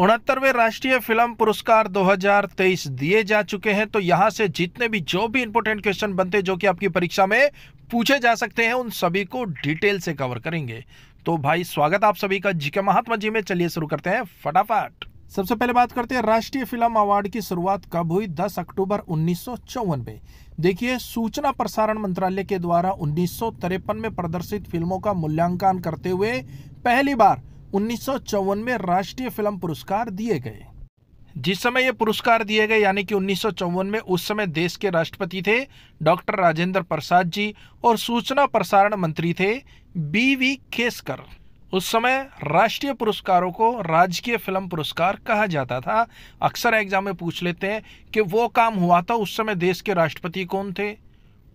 उनहत्तरवे राष्ट्रीय फिल्म पुरस्कार 2023 दिए जा चुके हैं तो यहां से जितने भी जो भी इंपोर्टेंट क्वेश्चन बनते जो कि आपकी परीक्षा में पूछे जा सकते हैं उन सभी को डिटेल से कवर करेंगे तो भाई स्वागत आप सभी का जीके महात्मा जी में चलिए शुरू करते हैं फटाफट सबसे पहले बात करते हैं राष्ट्रीय फिल्म अवार्ड की शुरुआत कब हुई 10 अक्टूबर उन्नीस में देखिए सूचना प्रसारण मंत्रालय के द्वारा उन्नीस में प्रदर्शित फिल्मों का मूल्यांकन करते हुए पहली बार उन्नीस में राष्ट्रीय फिल्म पुरस्कार दिए गए जिस समय ये पुरस्कार दिए गए यानी कि उन्नीस में उस समय देश के राष्ट्रपति थे डॉक्टर राजेंद्र प्रसाद जी और सूचना प्रसारण मंत्री थे बी वी खेसकर उस समय राष्ट्रीय पुरस्कारों को राजकीय फिल्म पुरस्कार कहा जाता था अक्सर एग्जाम में पूछ लेते हैं कि वो काम हुआ था उस समय देश के राष्ट्रपति कौन थे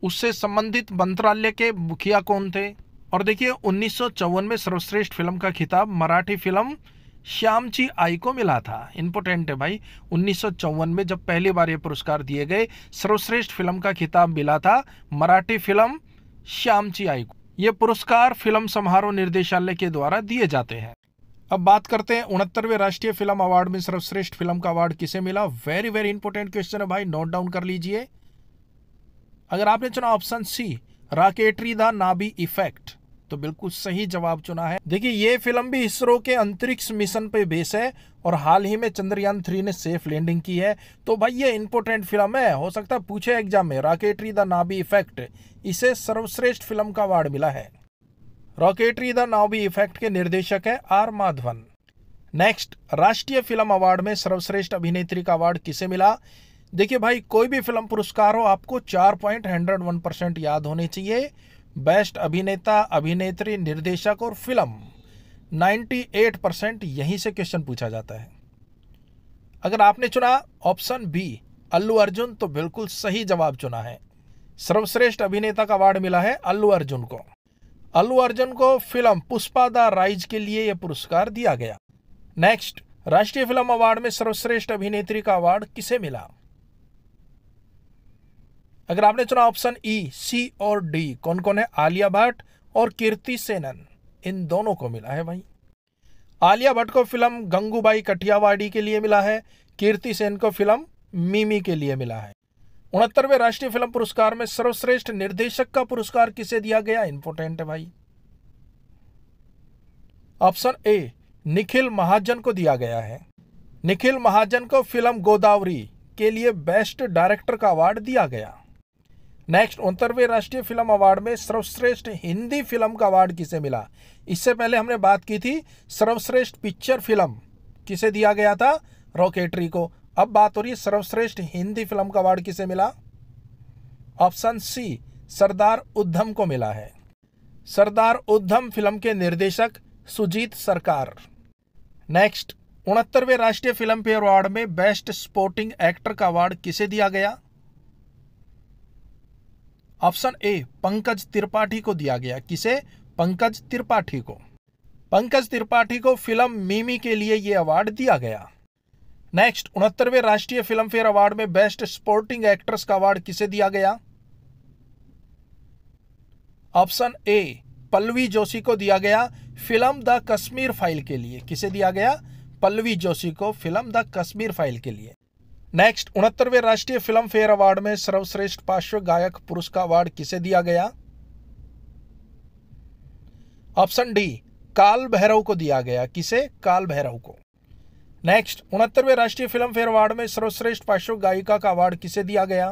उससे संबंधित मंत्रालय के मुखिया कौन थे और देखिए उन्नीस में सर्वश्रेष्ठ फिल्म का खिताब मराठी फिल्म श्यामची आई को मिला था इम्पोर्टेंट है भाई उन्नीस में जब पहली बार ये पुरस्कार दिए गए सर्वश्रेष्ठ फिल्म का खिताब मिला था मराठी फिल्म श्यामची आई को ये पुरस्कार फिल्म समारोह निर्देशालय के द्वारा दिए जाते हैं अब बात करते हैं उनहत्तरवें राष्ट्रीय फिल्म अवार्ड में सर्वश्रेष्ठ फिल्म का अवार्ड किसे मिला वेरी वेरी इंपोर्टेंट क्वेश्चन है भाई नोट डाउन कर लीजिए अगर आपने चुना option C rocketry the Nambi effect तो बिल्कुल सही जवाब चुना है देखिए ये फिल्म भी इसरो के अंतरिक्ष मिशन पे बेस है और हाल ही में चंद्रयान थ्री ने सेफ लैंडिंग की है तो भाई ये इंपोर्टेंट फिल्म है हो सकता है पूछे एग्जाम में रॉकेटरी द नाबी इफेक्ट इसे सर्वश्रेष्ठ फिल्म का अवार्ड मिला है रॉकेटरी द नाबी इफेक्ट के निर्देशक है आर माधवन नेक्स्ट राष्ट्रीय फिल्म अवार्ड में सर्वश्रेष्ठ अभिनेत्री का अवार्ड किसे मिला देखिए भाई कोई भी फिल्म पुरस्कार हो आपको चार पॉइंट हंड्रेड वन परसेंट याद होने चाहिए बेस्ट अभिनेता अभिनेत्री निर्देशक और फिल्म 98 परसेंट यहीं से क्वेश्चन पूछा जाता है अगर आपने चुना ऑप्शन बी अल्लू अर्जुन तो बिल्कुल सही जवाब चुना है सर्वश्रेष्ठ अभिनेता का अवार्ड मिला है अल्लू अर्जुन को अल्लू अर्जुन को फिल्म पुष्पा द राइज के लिए यह पुरस्कार दिया गया नेक्स्ट राष्ट्रीय फिल्म अवार्ड में सर्वश्रेष्ठ अभिनेत्री का अवार्ड किसे मिला अगर आपने चुना ऑप्शन ई e, सी और डी कौन कौन है आलिया भट्ट और कीर्ति सेनन इन दोनों को मिला है भाई आलिया भट्ट को फिल्म गंगूबाई कटियावाड़ी के लिए मिला है कीर्ति सेन को फिल्म मीमी के लिए मिला है उनहत्तरवें राष्ट्रीय फिल्म पुरस्कार में सर्वश्रेष्ठ निर्देशक का पुरस्कार किसे दिया गया इंपोर्टेंट है भाई ऑप्शन ए निखिल महाजन को दिया गया है निखिल महाजन को फिल्म गोदावरी के लिए बेस्ट डायरेक्टर का अवार्ड दिया गया नेक्स्ट उनतरवे राष्ट्रीय फिल्म अवार्ड में सर्वश्रेष्ठ हिंदी फिल्म का अवार्ड किसे मिला इससे पहले हमने बात की थी सर्वश्रेष्ठ पिक्चर फिल्म किसे दिया गया था रॉकेटरी को अब बात हो रही है सर्वश्रेष्ठ हिंदी फिल्म का अवार्ड किसे मिला ऑप्शन सी सरदार उद्धम को मिला है सरदार उद्धम फिल्म के निर्देशक सुजीत सरकार नेक्स्ट उनहत्तरवें राष्ट्रीय फिल्म फेयर अवार्ड में बेस्ट स्पोर्टिंग एक्टर का अवार्ड किसे दिया गया ऑप्शन ए पंकज त्रिपाठी को दिया गया किसे पंकज त्रिपाठी को पंकज त्रिपाठी को फिल्म मीमी के लिए यह अवार्ड दिया गया नेक्स्ट उनहत्तरवे राष्ट्रीय फिल्म फेयर अवार्ड में बेस्ट स्पोर्टिंग एक्ट्रेस का अवार्ड किसे दिया गया ऑप्शन ए पल्लवी जोशी को दिया गया फिल्म द कश्मीर फाइल के लिए किसे दिया गया पल्लवी जोशी को फिल्म द कश्मीर फाइल के लिए नेक्स्ट उनहत्तरवे राष्ट्रीय फिल्म फेयर अवार्ड में सर्वश्रेष्ठ पार्श्व गायक पुरुष का अवार्ड किसे दिया गया ऑप्शन डी काल भैरव को दिया गया किसे काल भैरव को नेक्स्ट उनहत्तरवे राष्ट्रीय फिल्म फेयर अवार्ड में सर्वश्रेष्ठ पार्श्व गायिका का अवार्ड किसे दिया गया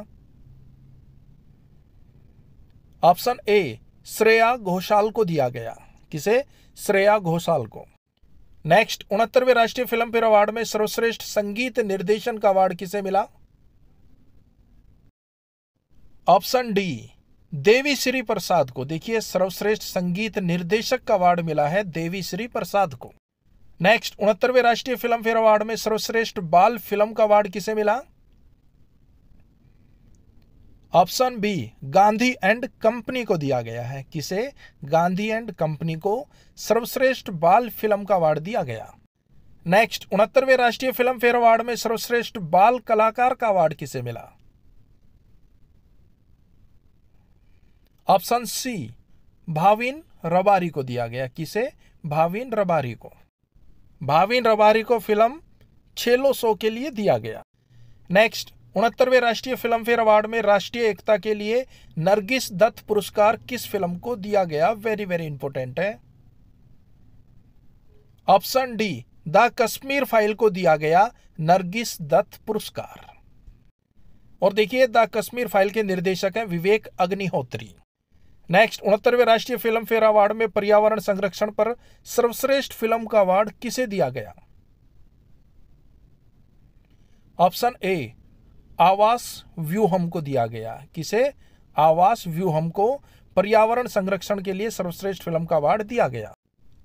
ऑप्शन ए श्रेया घोषाल को दिया गया किसे श्रेया घोषाल को नेक्स्ट उनहत्तरवे राष्ट्रीय फिल्म फेयर अवार्ड में सर्वश्रेष्ठ संगीत निर्देशन का अवार्ड किसे मिला ऑप्शन डी देवी श्री प्रसाद को देखिए सर्वश्रेष्ठ संगीत निर्देशक का अवार्ड मिला है देवी श्री प्रसाद को नेक्स्ट उनहत्तरवे राष्ट्रीय फिल्म फेयर अवार्ड में सर्वश्रेष्ठ बाल फिल्म का अवार्ड किसे मिला option B Gandhi and company को दिया गया है किसे गांधी एंड कंपनी को सर्वश्रेष्ठ बाल फिल्म का अवार्ड दिया गया नेक्स्ट उनहत्तरवें राष्ट्रीय फिल्म फेयर अवार्ड में सर्वश्रेष्ठ बाल कलाकार का अवार्ड किसे मिला ऑप्शन सी भाविन रबारी को दिया गया किसे भाविन रबारी को भाविन रबारी को फिल्म छेलो शो के लिए दिया गया नेक्स्ट उनहत्तरवें राष्ट्रीय फिल्म फेयर अवार्ड में राष्ट्रीय एकता के लिए नरगिस दत्त पुरस्कार किस फिल्म को दिया गया वेरी वेरी इंपॉर्टेंट है option D the Kashmir file को दिया गया नरगिस दत्त पुरस्कार और देखिए द कश्मीर फाइल के निर्देशक हैं विवेक अग्निहोत्री नेक्स्ट उनहत्तरवें राष्ट्रीय फिल्म फेयर अवार्ड में पर्यावरण संरक्षण पर सर्वश्रेष्ठ फिल्म का अवार्ड किसे दिया गया ऑप्शन ए आवास व्यू हमको दिया गया किसे आवास व्यू हमको पर्यावरण संरक्षण के लिए सर्वश्रेष्ठ फिल्म का अवार्ड दिया गया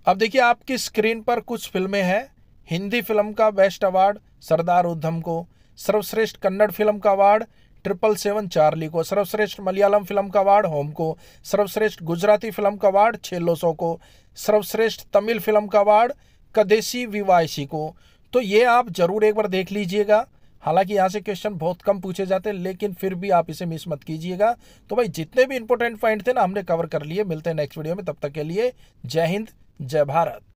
अब देखिए आपकी स्क्रीन पर कुछ फिल्में हैं हिंदी फिल्म का बेस्ट अवार्ड सरदार उद्धम को सर्वश्रेष्ठ कन्नड़ फिल्म का अवार्ड ट्रिपल सेवन चार्ली को सर्वश्रेष्ठ मलयालम फिल्म का अवार्ड होम को सर्वश्रेष्ठ गुजराती फिल्म का अवार्ड छेलो सौ को सर्वश्रेष्ठ तमिल फिल्म का अवार्ड कदेसी विवायसी को तो ये आप जरूर एक बार देख लीजिएगा हालांकि यहाँ से क्वेश्चन बहुत कम पूछे जाते हैं लेकिन फिर भी आप इसे मिस मत कीजिएगा तो भाई जितने भी इंपॉर्टेंट पॉइंट थे ना हमने कवर कर लिए मिलते हैं नेक्स्ट वीडियो में तब तक के लिए जय हिंद जय भारत